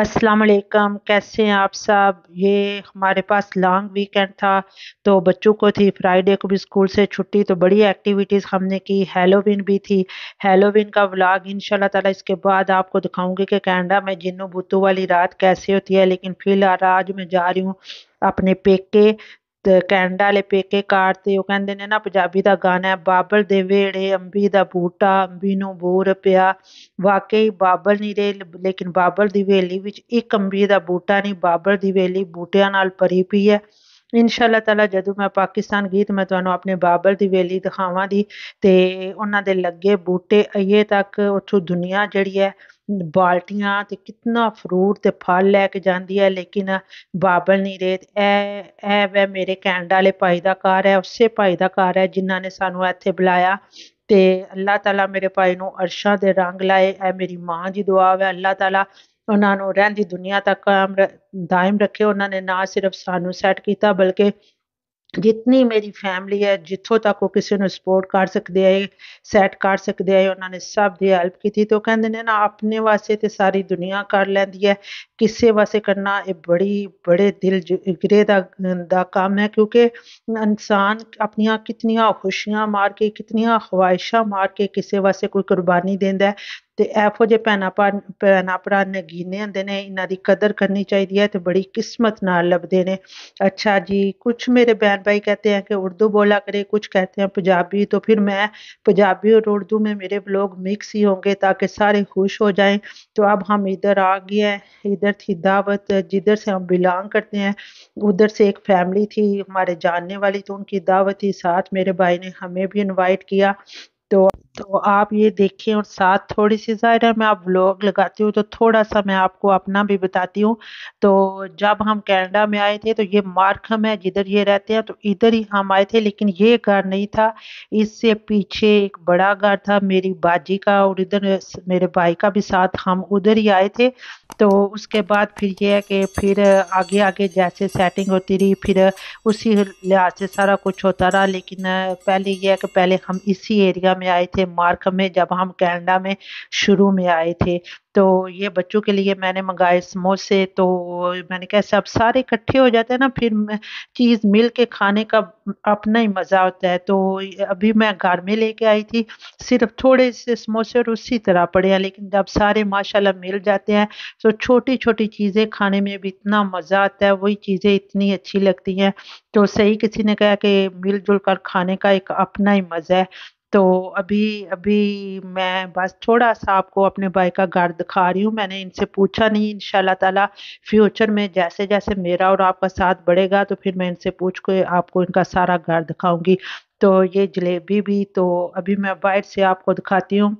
अस्सलाम वालेकुम कैसे हैं आप सब ये हमारे पास लॉन्ग वीकेंड था तो बच्चों को थी फ्राइडे को भी स्कूल से छुट्टी तो बड़ी एक्टिविटीज़ हमने की हेलोविन भी थी हेलोविन का व्लॉग इनशाला ताला इसके बाद आपको दिखाऊंगी कि कैनेडा में जिन्नू बुतू वाली रात कैसे होती है लेकिन फिलहाल आज मैं जा रही हूँ अपने पेके ਤੇ ਕੈਨੇਡਾ ਵਾਲੇ ਪੇਕੇ ਕਾਟ ਤੇ ਉਹ ਕਹਿੰਦੇ ਨੇ ਨਾ ਪੰਜਾਬੀ ਦਾ ਗਾਣਾ ਬਾਬਲ ਦੇ ਵੇੜੇ ਅੰਬੀ ਦਾ ਬੂਟਾ ਅੰਬੀ ਨੂੰ ਬੂਰ ਪਿਆ ਵਾਕਈ ਬਾਬਲ ਨਹੀਂ ਰਹੇ ਲੇਕਿਨ ਬਾਬਲ ਦੀ ਵੇਲੀ ਵਿੱਚ ਇੱਕ ਅੰਬੀ ਦਾ ਬੂਟਾ ਨਹੀਂ ਬਾਬਲ ਦੀ ਵੇਲੀ ਬੂਟਿਆਂ ਨਾਲ ਭਰੀ ਪਈ ਹੈ ਇਨਸ਼ਾਅੱਲਾ ਤਾਲਾ ਜਦੋਂ ਮੈਂ ਪਾਕਿਸਤਾਨ ਗੀਤ ਮੈਂ ਤੁਹਾਨੂੰ ਆਪਣੇ ਬਾਬਲ ਦੀ ਵੇਲੀ ਦਿਖਾਵਾਂ ਦੀ ਤੇ ਉਹਨਾਂ ਦੇ ਲੱਗੇ ਬੂਟੇ ਅਈਏ ਤੱਕ ਉੱਥੋਂ ਦੁਨੀਆ ਜਿਹੜੀ ਹੈ ਬਾਲਟੀਆਂ ਤੇ ਕਿੰਨਾ ਫਰੂਟ ਤੇ ਫਲ ਲੈ ਕੇ ਜਾਂਦੀ ਹੈ ਲੇਕਿਨ ਬਾਬਲ ਨਹੀਂ ਰੇਤ ਇਹ ਇਹ ਵੈ ਮੇਰੇ ਕੈਨੇਡਾ ਵਾਲੇ ਭਾਈ ਦਾ ਘਰ ਹੈ ਉਸੇ ਭਾਈ ਦਾ ਘਰ ਹੈ ਜਿਨ੍ਹਾਂ ਨੇ ਸਾਨੂੰ ਇੱਥੇ ਬੁਲਾਇਆ ਤੇ ਅੱਲਾਹ ਤਾਲਾ ਮੇਰੇ ਭਾਈ ਨੂੰ ਅਰਸ਼ਾਂ ਦੇ ਰੰਗ ਲਾਏ ਇਹ ਮੇਰੀ ਮਾਂ ਦੀ ਦੁਆ ਹੈ ਅੱਲਾਹ ਤਾਲਾ ਉਹਨਾਂ ਨੂੰ ਰਹਿੰਦੀ ਦੁਨੀਆ ਤੱਕ ਕਾਇਮ ਦਾਇਮ ਰੱਖੇ ਉਹਨਾਂ ਨੇ ਨਾ ਸਿਰਫ ਸਾਨੂੰ ਸੈੱਟ ਕੀਤਾ ਬਲਕਿ ਜਿਤਨੀ ਮੇਰੀ ਫੈਮਿਲੀ ਹੈ ਜਿੱਥੋਂ ਤੱਕ ਉਹ ਕਿਸੇ ਨੂੰ ਸਪੋਰਟ ਕਰ ਸਕਦੇ ਹੈ ਸੈਟ ਕਰ ਸਕਦੇ ਹੈ ਉਹਨਾਂ ਨੇ ਸਭ ਦੀ ਹੈਲਪ ਕੀਤੀ ਤੇ ਉਹ ਕਹਿੰਦੇ ਨੇ ਨਾ ਆਪਣੇ ਵਾਸਤੇ ਤੇ ਸਾਰੀ ਦੁਨੀਆ ਕਰ ਲੈਂਦੀ ਹੈ ਕਿਸੇ ਵਾਸਤੇ ਕਰਨਾ ਇਹ ਬੜੀ ਬੜੇ ਦਿਲ ਗਿਰੇ ਦਾ ਦਾ ਕੰਮ ਹੈ ਕਿਉਂਕਿ ਇਨਸਾਨ ਆਪਣੀਆਂ ਕਿਤਨੀਆਂ ਖੁਸ਼ੀਆਂ ਮਾਰ ਕੇ ਕਿਤਨੀਆਂ ਖਵਾਇਸ਼ਾਂ ਮਾਰ ਕੇ ਕਿਸੇ ਵਾਸਤੇ ਕੋਈ ਕੁਰਬਾਨੀ ਦਿੰਦਾ ਤੇ ਇਹੋ ਜਿਹੇ ਭੈਣਾ ਭੈਣਾ ਭਰਾ ਨਗੀਨੇ ਹੁੰਦੇ ਨੇ ਇਹਨਾਂ ਦੀ कदर करनी चाहिए ਹੈ तो बड़ी किस्मत ਨਾਲ ਲੱਭਦੇ ਨੇ अच्छा जी कुछ मेरे बहन भाई कहते हैं कि उर्दू बोला करे कुछ कहते हैं पंजाबी तो फिर मैं पंजाबी और उर्दू में मेरे ब्लॉग मिक्स ही होंगे ताकि सारे खुश हो जाएं तो अब हम इधर आ गए हैं इधर थी दावत जिधर से हम बिलोंग करते हैं उधर से एक फैमिली थी हमारे जानने वाली तो उनकी दावत थी साथ मेरे भाई ने हमें भी इन्वाइट किया तो तो आप ये देखिए और साथ थोड़ी सी ज़ाहिर है मैं आप ब्लॉग लगाती हूँ तो थोड़ा सा मैं आपको अपना भी बताती हूँ तो जब हम कनाडा में आए थे तो ये मार्कम है जिधर ये रहते हैं तो इधर ही हम आए थे लेकिन ये घर नहीं था इससे पीछे एक बड़ा घर था मेरी बाजी का और इधर मेरे भाई का भी साथ हम उधर ही आए थे तो उसके बाद फिर ये है कि फिर आगे आगे जैसे सेटिंग होती रही फिर उसी लिहाज से सारा कुछ होता रहा लेकिन पहले यह है कि पहले हम इसी एरिया में आए थे डेनमार्क में जब हम कैनेडा में शुरू में आए थे तो ये बच्चों के लिए मैंने मंगाए समोसे तो मैंने कहा सब सारे इकट्ठे हो जाते हैं ना फिर चीज़ मिल के खाने का अपना ही मज़ा होता है तो अभी मैं घर में लेके आई थी सिर्फ थोड़े से समोसे और उसी तरह पड़े हैं लेकिन जब सारे माशाल्लाह मिल जाते हैं तो छोटी छोटी चीज़ें खाने में भी इतना मज़ा आता है वही चीज़ें इतनी अच्छी लगती हैं तो सही किसी ने कहा कि मिलजुल कर खाने का एक अपना ही मज़ा है तो अभी अभी मैं बस थोड़ा सा आपको अपने भाई का घर दिखा रही हूँ मैंने इनसे पूछा नहीं इन ताला फ्यूचर में जैसे जैसे मेरा और आपका साथ बढ़ेगा तो फिर मैं इनसे पूछ के आपको इनका सारा घर दिखाऊंगी तो ये जलेबी भी तो अभी मैं बाइट से आपको दिखाती हूँ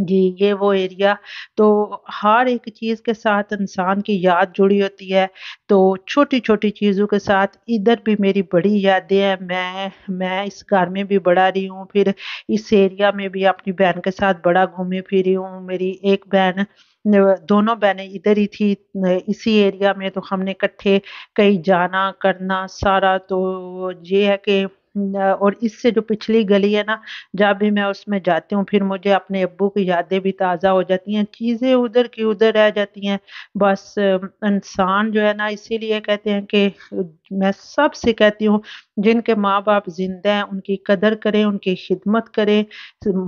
जी ये वो एरिया तो हर एक चीज़ के साथ इंसान की याद जुड़ी होती है तो छोटी छोटी चीज़ों के साथ इधर भी मेरी बड़ी यादें हैं मैं मैं इस घर में भी बड़ा रही हूँ फिर इस एरिया में भी अपनी बहन के साथ बड़ा घूमी फिरी हूँ मेरी एक बहन दोनों बहनें इधर ही थी इसी एरिया में तो हमने इकट्ठे कहीं जाना करना सारा तो ये है कि और इससे जो पिछली गली है ना जब भी मैं उसमें जाती हूँ फिर मुझे अपने अब्बू की यादें भी ताज़ा हो जाती हैं चीज़ें उधर की उधर रह जाती हैं बस इंसान जो है ना इसीलिए कहते हैं कि मैं सबसे कहती हूँ जिनके माँ बाप जिंदा हैं उनकी कदर करें उनकी खिदमत करें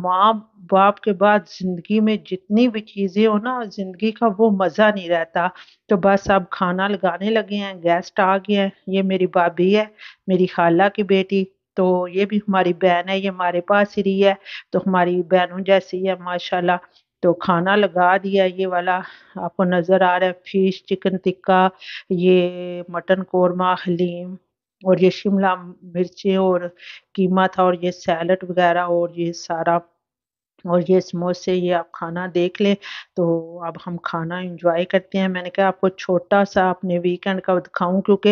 माँ बाप के बाद ज़िंदगी में जितनी भी चीज़ें हो ना ज़िंदगी का वो मज़ा नहीं रहता तो बस अब खाना लगाने लगे हैं गेस्ट आ गए हैं ये मेरी भाभी है मेरी खाला की बेटी तो ये भी हमारी बहन है ये हमारे पास ही रही है तो हमारी बहनों जैसी है माशाल्लाह तो खाना लगा दिया ये वाला आपको नज़र आ रहा है फिश चिकन टिक्का ये मटन कौरमा हलीम और ये शिमला मिर्ची और कीमा था और ये सैलड वगैरह और ये सारा और ये समोसे ये आप खाना देख लें तो अब हम खाना एंजॉय करते हैं मैंने कहा आपको छोटा सा अपने वीकेंड का दिखाऊं क्योंकि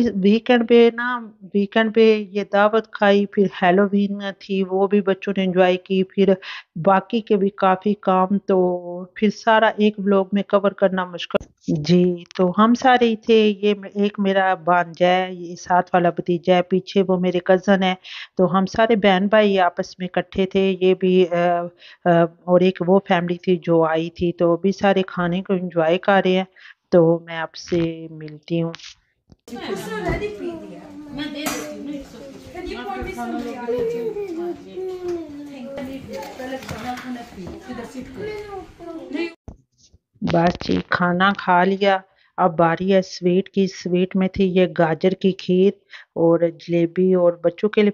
इस वीकेंड पे ना वीकेंड पे ये दावत खाई फिर हेलोवीन थी वो भी बच्चों ने एंजॉय की फिर बाकी के भी काफी काम तो फिर सारा एक ब्लॉग में कवर करना मुश्किल जी तो हम सारे ही थे ये एक मेरा भांजा है ये साथ वाला भतीजा है पीछे वो मेरे कज़न है तो हम सारे बहन भाई आपस में इकट्ठे थे ये भी आ, आ, और एक वो फैमिली थी जो आई थी तो भी सारे खाने को इंजॉय कर रहे हैं तो मैं आपसे मिलती हूँ मैं दे देती हूँ बस जी खाना खा लिया अब बारी है स्वीट की स्वीट में थी ये गाजर की खीर और जलेबी और बच्चों के लिए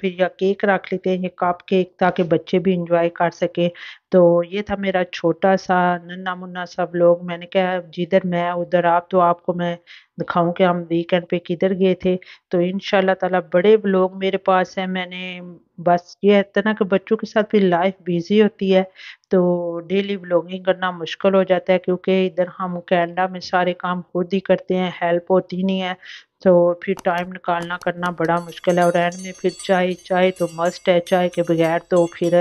फिर या केक रख लेते हैं कप केक ताकि बच्चे भी इंजॉय कर सकें तो ये था मेरा छोटा सा नन्ना मुन्ना सब लोग मैंने कहा जिधर मैं उधर आप तो आपको मैं दिखाऊं कि हम वीकेंड पे किधर गए थे तो इन ताला बड़े लोग मेरे पास हैं मैंने बस ये इतना ना कि बच्चों के साथ भी लाइफ बिजी होती है तो डेली ब्लॉगिंग करना मुश्किल हो जाता है क्योंकि इधर हम कैनेडा में सारे काम खुद ही करते हैं हेल्प होती नहीं है तो फिर टाइम निकालना करना बड़ा मुश्किल है और एंड में फिर चाय चाय तो मस्ट है चाय के बगैर तो फिर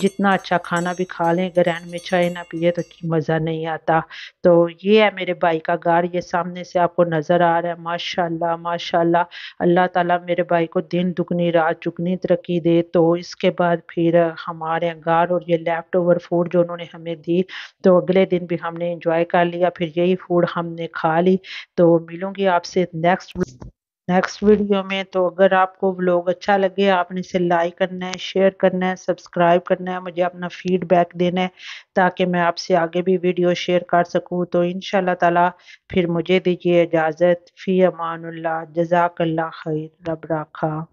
जितना अच्छा खाना भी खा लें अगर एंड में चाय ना पिए तो मज़ा नहीं आता तो ये है मेरे भाई का गार ये सामने से आपको नज़र आ रहा है माशाल्लाह माशाल्लाह अल्लाह ताला मेरे भाई को दिन दुगनी रात चुगनी तरक्की दे तो इसके बाद फिर हमारे गार और ये लेफ्ट ओवर फूड जो उन्होंने हमें दी तो अगले दिन भी हमने इंजॉय कर लिया फिर यही फूड हमने खा ली तो मिलूंगी आपसे नेक्स्ट नेक्स्ट वीडियो में तो अगर आपको ब्लॉग अच्छा लगे आपने इसे लाइक करना है शेयर करना है सब्सक्राइब करना है मुझे अपना फीडबैक देना है ताकि मैं आपसे आगे भी वीडियो शेयर कर सकूँ तो इन ताला फिर मुझे दीजिए इजाज़त फ़ी अमानुल्ला जजाकल्ला खैर रब राखा